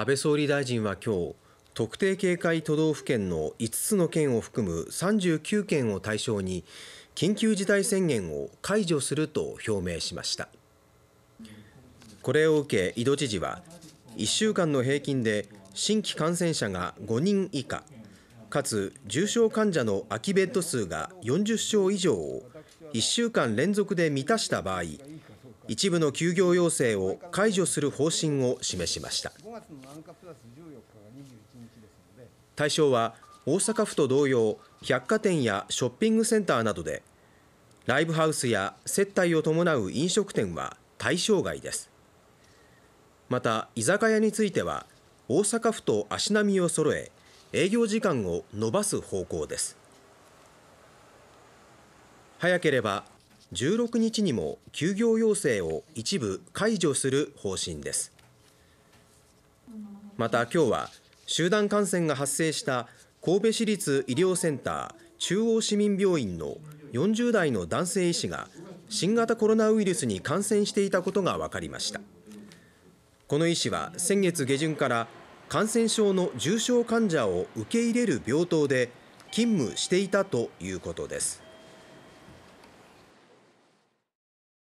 安倍総理大臣は今日特定警戒都道府県の5つの県を含む39県を対象に緊急事態宣言を解除すると表明しましたこれを受け井戸知事は1週間の平均で新規感染者が5人以下かつ重症患者の空きベッド数が40床以上を1週間連続で満たした場合一部の休業要請を解除する方針を示しました対象は大阪府と同様百貨店やショッピングセンターなどでライブハウスや接待を伴う飲食店は対象外ですまた居酒屋については大阪府と足並みを揃え営業時間を延ばす方向です早ければ16日にも休業要請を一部解除する方針ですまた今日は集団感染が発生した神戸市立医療センター中央市民病院の40代の男性医師が新型コロナウイルスに感染していたことが分かりましたこの医師は先月下旬から感染症の重症患者を受け入れる病棟で勤務していたということです